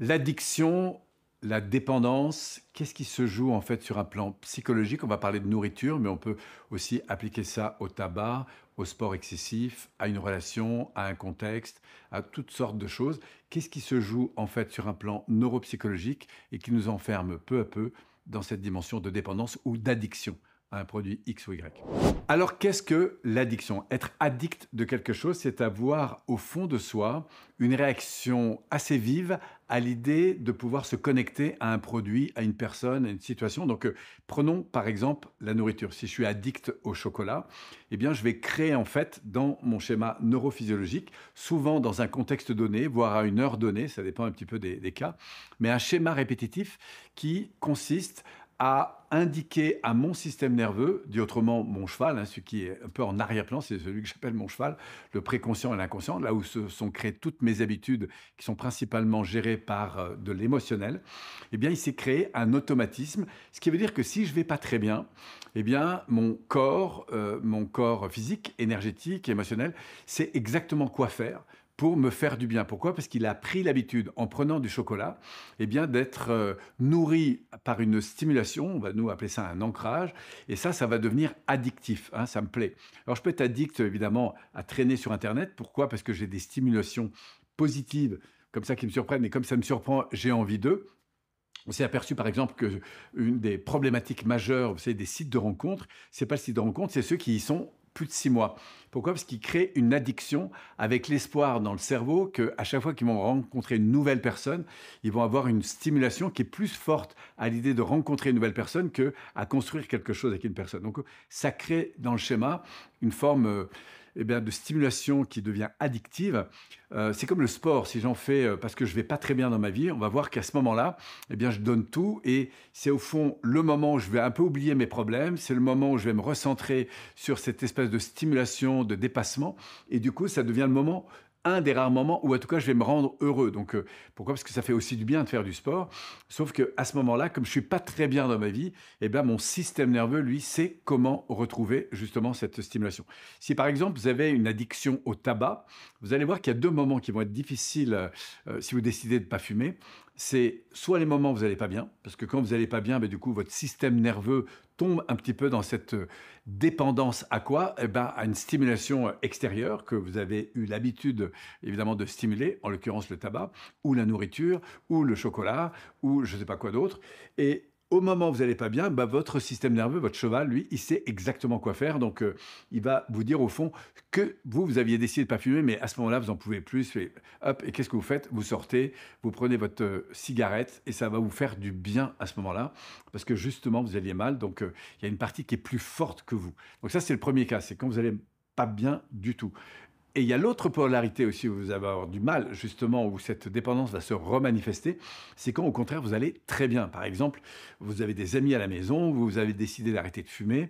L'addiction, la dépendance, qu'est-ce qui se joue en fait sur un plan psychologique On va parler de nourriture, mais on peut aussi appliquer ça au tabac, au sport excessif, à une relation, à un contexte, à toutes sortes de choses. Qu'est-ce qui se joue en fait sur un plan neuropsychologique et qui nous enferme peu à peu dans cette dimension de dépendance ou d'addiction un produit X ou Y. Alors qu'est-ce que l'addiction Être addict de quelque chose, c'est avoir au fond de soi une réaction assez vive à l'idée de pouvoir se connecter à un produit, à une personne, à une situation. Donc euh, prenons par exemple la nourriture. Si je suis addict au chocolat, eh bien je vais créer en fait dans mon schéma neurophysiologique, souvent dans un contexte donné, voire à une heure donnée, ça dépend un petit peu des, des cas, mais un schéma répétitif qui consiste a indiqué à mon système nerveux, dit autrement mon cheval, hein, celui qui est un peu en arrière-plan, c'est celui que j'appelle mon cheval, le préconscient et l'inconscient, là où se sont créées toutes mes habitudes qui sont principalement gérées par euh, de l'émotionnel, eh bien il s'est créé un automatisme, ce qui veut dire que si je vais pas très bien, eh bien mon corps, euh, mon corps physique, énergétique, émotionnel, sait exactement quoi faire pour me faire du bien. Pourquoi Parce qu'il a pris l'habitude, en prenant du chocolat, et eh bien d'être euh, nourri par une stimulation, on va nous appeler ça un ancrage, et ça, ça va devenir addictif, hein, ça me plaît. Alors je peux être addict, évidemment, à traîner sur Internet. Pourquoi Parce que j'ai des stimulations positives, comme ça, qui me surprennent, et comme ça me surprend, j'ai envie d'eux. On s'est aperçu, par exemple, que une des problématiques majeures, c'est des sites de rencontres, c'est pas le site de rencontre, c'est ceux qui y sont plus de six mois. Pourquoi Parce qu'ils créent une addiction avec l'espoir dans le cerveau qu'à chaque fois qu'ils vont rencontrer une nouvelle personne, ils vont avoir une stimulation qui est plus forte à l'idée de rencontrer une nouvelle personne que à construire quelque chose avec une personne. Donc ça crée dans le schéma une forme... Euh, eh bien, de stimulation qui devient addictive. Euh, c'est comme le sport, si j'en fais euh, parce que je vais pas très bien dans ma vie, on va voir qu'à ce moment-là, eh bien, je donne tout et c'est au fond le moment où je vais un peu oublier mes problèmes, c'est le moment où je vais me recentrer sur cette espèce de stimulation, de dépassement et du coup, ça devient le moment un des rares moments où, en tout cas, je vais me rendre heureux. Donc, euh, pourquoi Parce que ça fait aussi du bien de faire du sport. Sauf que à ce moment-là, comme je ne suis pas très bien dans ma vie, eh bien, mon système nerveux, lui, sait comment retrouver justement cette stimulation. Si par exemple vous avez une addiction au tabac, vous allez voir qu'il y a deux moments qui vont être difficiles euh, si vous décidez de ne pas fumer c'est soit les moments où vous n'allez pas bien, parce que quand vous n'allez pas bien, mais ben, du coup, votre système nerveux tombe un petit peu dans cette euh, dépendance à quoi eh ben, À une stimulation euh, extérieure que vous avez eu l'habitude, évidemment, de stimuler, en l'occurrence le tabac, ou la nourriture, ou le chocolat, ou je ne sais pas quoi d'autre. Et au moment où vous n'allez pas bien, bah, votre système nerveux, votre cheval, lui, il sait exactement quoi faire. Donc, euh, il va vous dire au fond que vous, vous aviez décidé de ne pas fumer, mais à ce moment-là, vous en pouvez plus. Et hop, et qu'est-ce que vous faites Vous sortez, vous prenez votre euh, cigarette et ça va vous faire du bien à ce moment-là, parce que justement, vous aviez mal. Donc, euh, il y a une partie qui est plus forte que vous. Donc, ça, c'est le premier cas. C'est quand vous n'allez pas bien du tout. Et il y a l'autre polarité aussi où vous allez avoir du mal, justement, où cette dépendance va se remanifester, c'est quand au contraire vous allez très bien. Par exemple, vous avez des amis à la maison, vous avez décidé d'arrêter de fumer,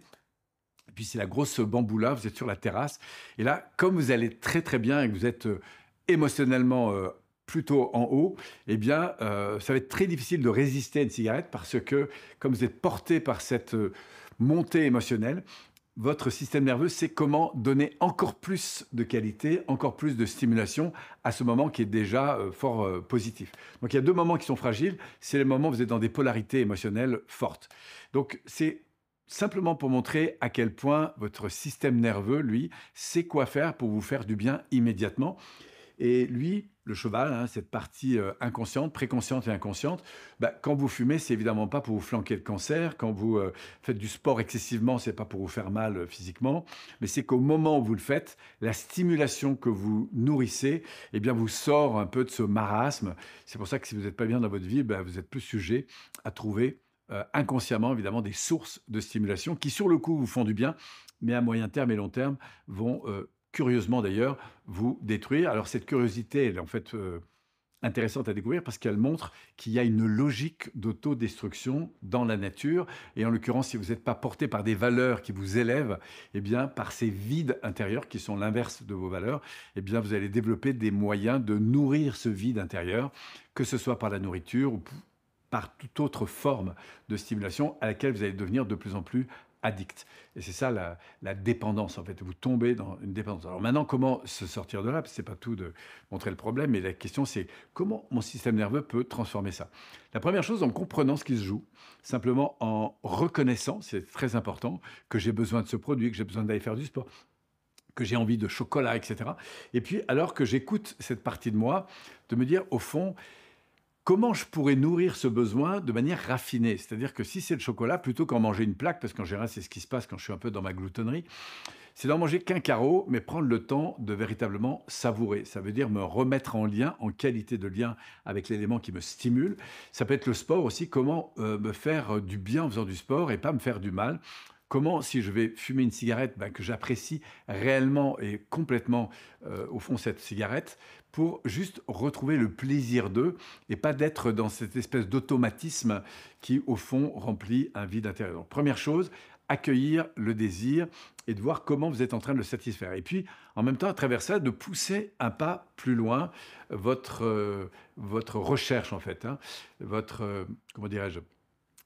puis c'est la grosse bamboula, vous êtes sur la terrasse, et là, comme vous allez très très bien et que vous êtes euh, émotionnellement euh, plutôt en haut, eh bien, euh, ça va être très difficile de résister à une cigarette parce que, comme vous êtes porté par cette montée émotionnelle, votre système nerveux, c'est comment donner encore plus de qualité, encore plus de stimulation à ce moment qui est déjà euh, fort euh, positif. Donc il y a deux moments qui sont fragiles, c'est les moments où vous êtes dans des polarités émotionnelles fortes. Donc c'est simplement pour montrer à quel point votre système nerveux, lui, sait quoi faire pour vous faire du bien immédiatement. Et lui, le cheval, hein, cette partie euh, inconsciente, préconsciente et inconsciente, bah, quand vous fumez, c'est évidemment pas pour vous flanquer le cancer. Quand vous euh, faites du sport excessivement, c'est pas pour vous faire mal euh, physiquement, mais c'est qu'au moment où vous le faites, la stimulation que vous nourrissez, eh bien, vous sort un peu de ce marasme. C'est pour ça que si vous n'êtes pas bien dans votre vie, bah, vous êtes plus sujet à trouver inconsciemment, évidemment, des sources de stimulation qui, sur le coup, vous font du bien, mais à moyen terme et long terme, vont curieusement d'ailleurs, vous détruire. Alors cette curiosité, elle est en fait euh, intéressante à découvrir parce qu'elle montre qu'il y a une logique d'autodestruction dans la nature. Et en l'occurrence, si vous n'êtes pas porté par des valeurs qui vous élèvent, eh bien, par ces vides intérieurs qui sont l'inverse de vos valeurs, eh bien, vous allez développer des moyens de nourrir ce vide intérieur, que ce soit par la nourriture ou par toute autre forme de stimulation à laquelle vous allez devenir de plus en plus addict. Et c'est ça la, la, dépendance, en fait. Vous tombez dans une dépendance. Alors maintenant, comment se sortir de là Ce n'est pas tout de montrer le problème, mais la question, c'est comment mon système nerveux peut transformer ça La première chose, en comprenant ce qui se joue, simplement en reconnaissant, c'est très important, que j'ai besoin de ce produit, que j'ai besoin d'aller faire du sport, que j'ai envie de chocolat, etc. Et puis, alors que j'écoute cette partie de moi, de me dire, au fond, comment je pourrais nourrir ce besoin de manière raffinée C'est-à-dire que si c'est le chocolat, plutôt qu'en manger une plaque, parce qu'en général c'est ce qui se passe quand je suis un peu dans ma gloutonnerie, c'est d'en manger qu'un carreau, mais prendre le temps de véritablement savourer. Ça veut dire me remettre en lien, en qualité de lien avec l'élément qui me stimule. Ça peut être le sport aussi, comment euh, me faire euh, du bien en faisant du sport et pas me faire du mal. Comment, si je vais fumer une cigarette, bah, que j'apprécie réellement et complètement, euh, au fond, cette cigarette, pour juste retrouver le plaisir d'eux et pas d'être dans cette espèce d'automatisme qui, au fond, remplit un vide intérieur. Donc, première chose, accueillir le désir et de voir comment vous êtes en train de le satisfaire. Et puis, en même temps, à travers ça, de pousser un pas plus loin euh, euh, votre, recherche, en fait, hein. votre, comment dirais-je,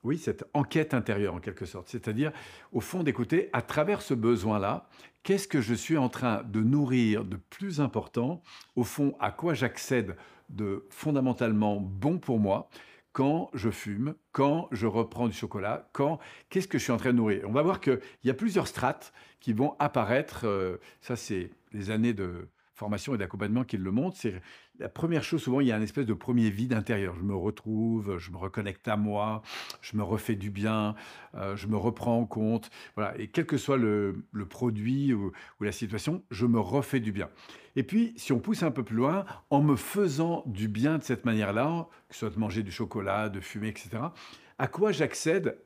oui, cette enquête intérieure en quelque sorte. C'est-à-dire, au fond, d'écouter à travers ce besoin-là, qu'est-ce que je suis en train de nourrir de plus important, au fond, à quoi j'accède de fondamentalement bon pour moi quand je fume, quand je reprends du chocolat, quand qu'est-ce que je suis en train de nourrir. On va voir qu'il y a plusieurs strates qui vont apparaître. Euh, ça, c'est les années de, formation et d'accompagnement qui le montrent. C'est la première chose, souvent, il y a un espèce de premier vide intérieur. Je me retrouve, je me reconnecte à moi, je me refais du bien, euh, je me reprends en compte. Voilà. Et quel que soit le, produit ou, ou, la situation, je me refais du bien. Et puis, si on pousse un peu plus loin, en me faisant du bien de cette manière-là, que ce soit de manger du chocolat, de fumer, etc., à quoi j'accède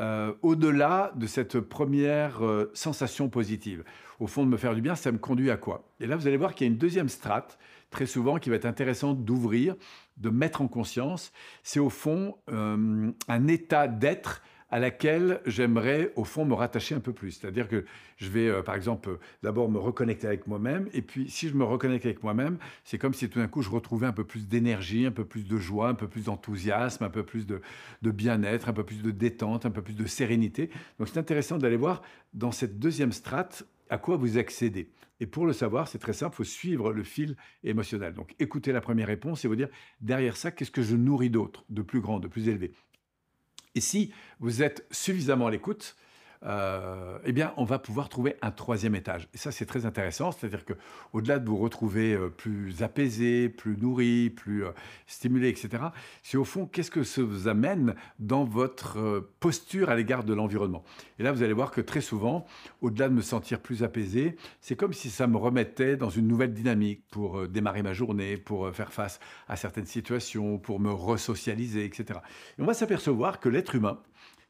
euh, au-delà de cette première euh, sensation positive. Au fond, de me faire du bien, ça me conduit à quoi Et là, vous allez voir qu'il y a une deuxième strate, très souvent, qui va être intéressante d'ouvrir, de mettre en conscience. C'est au fond euh, un état d'être à laquelle j'aimerais au fond me rattacher un peu plus. C'est-à-dire que je vais, euh, par exemple, euh, d'abord me reconnecter avec moi-même, et puis si je me reconnecte avec moi-même, c'est comme si tout d'un coup je retrouvais un peu plus d'énergie, un peu plus de joie, un peu plus d'enthousiasme, un peu plus de, de bien-être, un peu plus de détente, un peu plus de sérénité. Donc c'est intéressant d'aller voir dans cette deuxième strate à quoi vous accédez. Et pour le savoir, c'est très simple, il faut suivre le fil émotionnel. Donc écoutez la première réponse et vous dire, derrière ça, qu'est-ce que je nourris d'autre, de plus grand, de plus élevé et si vous êtes suffisamment à l'écoute, euh, eh bien, on va pouvoir trouver un troisième étage. Et ça, c'est très intéressant. C'est-à-dire que, au-delà de vous retrouver euh, plus apaisé, plus nourri, plus euh, stimulé, etc., c'est au fond qu'est-ce que ça vous amène dans votre posture à l'égard de l'environnement. Et là, vous allez voir que très souvent, au-delà de me sentir plus apaisé, c'est comme si ça me remettait dans une nouvelle dynamique pour démarrer ma journée, pour faire face à certaines situations, pour me resocialiser, etc. Et on va s'apercevoir que l'être humain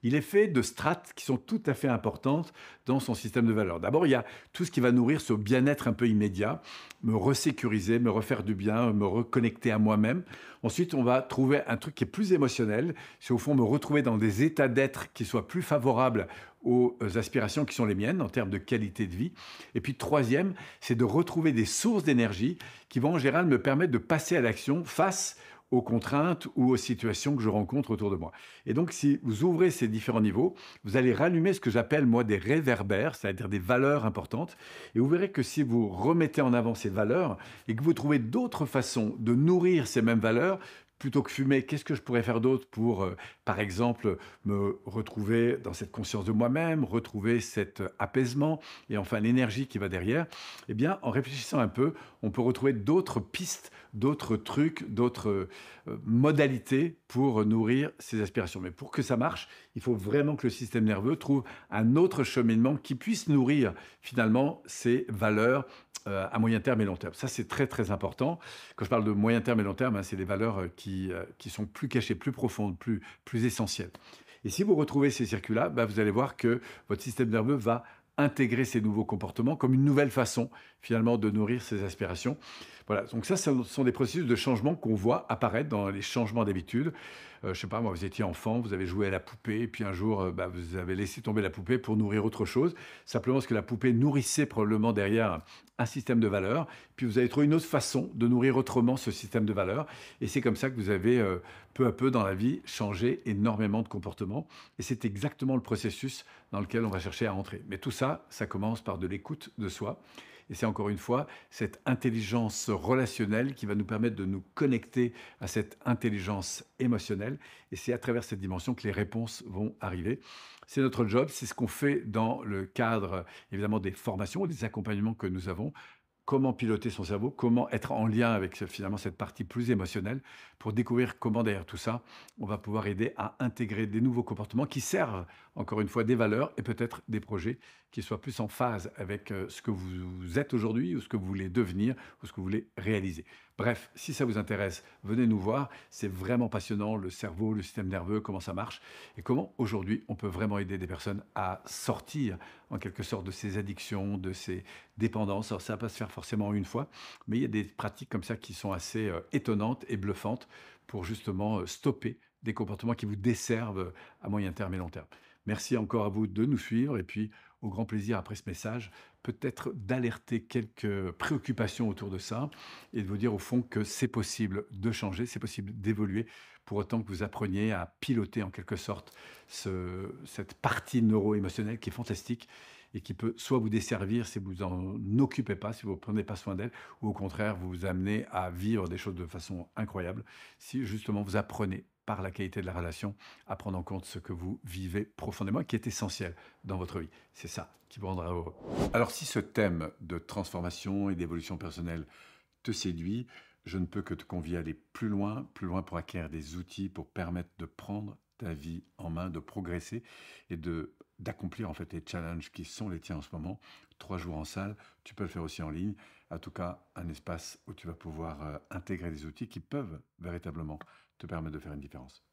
il est fait de strates qui sont tout à fait importantes dans son système de valeurs. D'abord, il y a tout ce qui va nourrir ce bien-être un peu immédiat, me resécuriser, me refaire du bien, me reconnecter à moi-même. Ensuite, on va trouver un truc qui est plus émotionnel, c'est au fond me retrouver dans des états d'être qui soient plus favorables aux aspirations qui sont les miennes en termes de qualité de vie. Et puis troisième, c'est de retrouver des sources d'énergie qui vont en général me permettre de passer à l'action face aux contraintes ou aux situations que je rencontre autour de moi. Et donc, si vous ouvrez ces différents niveaux, vous allez rallumer ce que j'appelle, moi, des réverbères, c'est-à-dire des valeurs importantes. Et vous verrez que si vous remettez en avant ces valeurs et que vous trouvez d'autres façons de nourrir ces mêmes valeurs, plutôt que fumer, qu'est-ce que je pourrais faire d'autre pour, euh, par exemple, me retrouver dans cette conscience de moi-même, retrouver cet euh, apaisement et enfin l'énergie qui va derrière Eh bien, en réfléchissant un peu, on peut retrouver d'autres pistes, d'autres trucs, d'autres euh, modalités pour nourrir ces aspirations. Mais pour que ça marche, il faut vraiment que le système nerveux trouve un autre cheminement qui puisse nourrir finalement ses valeurs euh, à moyen terme et long terme. Ça, c'est très, très important. Quand je parle de moyen terme et long terme, hein, c'est des valeurs euh, euh, qui, sont plus cachées, plus profondes, plus, essentielles. Et si vous retrouvez ces circuits-là, bah, vous allez voir que votre système nerveux va intégrer ces nouveaux comportements comme une nouvelle façon finalement de nourrir ses aspirations. Voilà, donc ça, ce sont des processus de changement qu'on voit apparaître dans les changements d'habitude. Euh, je sais pas, moi, vous étiez enfant, vous avez joué à la poupée, puis un jour, euh, bah, vous avez laissé tomber la poupée pour nourrir autre chose, simplement parce que la poupée nourrissait probablement derrière un système de valeurs, puis vous avez trouvé une autre façon de nourrir autrement ce système de valeurs, et c'est comme ça que vous avez euh, peu à peu dans la vie changé énormément de comportements, et c'est exactement le processus dans lequel on va chercher à entrer. Mais tout ça, ça commence par de l'écoute de soi. Et c'est encore une fois cette intelligence relationnelle qui va nous permettre de nous connecter à cette intelligence émotionnelle. Et c'est à travers cette dimension que les réponses vont arriver. C'est notre job, c'est ce qu'on fait dans le cadre évidemment des formations et des accompagnements que nous avons comment piloter son cerveau, comment être en lien avec finalement cette partie plus émotionnelle pour découvrir comment derrière tout ça, on va pouvoir aider à intégrer des nouveaux comportements qui servent encore une fois des valeurs et peut-être des projets qui soient plus en phase avec euh, ce que vous êtes aujourd'hui ou ce que vous voulez devenir ou ce que vous voulez réaliser. Bref, si ça vous intéresse, venez nous voir. C'est vraiment passionnant, le cerveau, le système nerveux, comment ça marche et comment aujourd'hui on peut vraiment aider des personnes à sortir en quelque sorte de ces addictions, de ces dépendances. Alors ça ne va pas se faire forcément une fois, mais il y a des pratiques comme ça qui sont assez euh, étonnantes et bluffantes pour justement euh, stopper des comportements qui vous desservent à moyen terme et long terme. Merci encore à vous de nous suivre et puis au grand plaisir après ce message peut-être d'alerter quelques préoccupations autour de ça et de vous dire au fond que c'est possible de changer, c'est possible d'évoluer, pour autant que vous appreniez à piloter en quelque sorte cette partie neuro-émotionnelle qui est fantastique et qui peut soit vous desservir si vous en occupez pas, si vous ne prenez pas soin d'elle, ou au contraire vous, vous amener à vivre des choses de façon incroyable si justement vous apprenez par la qualité de la relation, à prendre en compte ce que vous vivez profondément, et qui est essentiel dans votre vie. C'est ça qui vous rendra heureux. Alors si ce thème de transformation et d'évolution personnelle te séduit, je ne peux que te convier à aller plus loin, plus loin pour acquérir des outils pour permettre de prendre ta vie en main, de progresser et de d'accomplir en fait les challenges qui sont les tiens en ce moment. Trois jours en salle, tu peux le faire aussi en ligne. En tout cas, un espace où tu vas pouvoir euh, intégrer des outils qui peuvent véritablement te permet de faire une différence.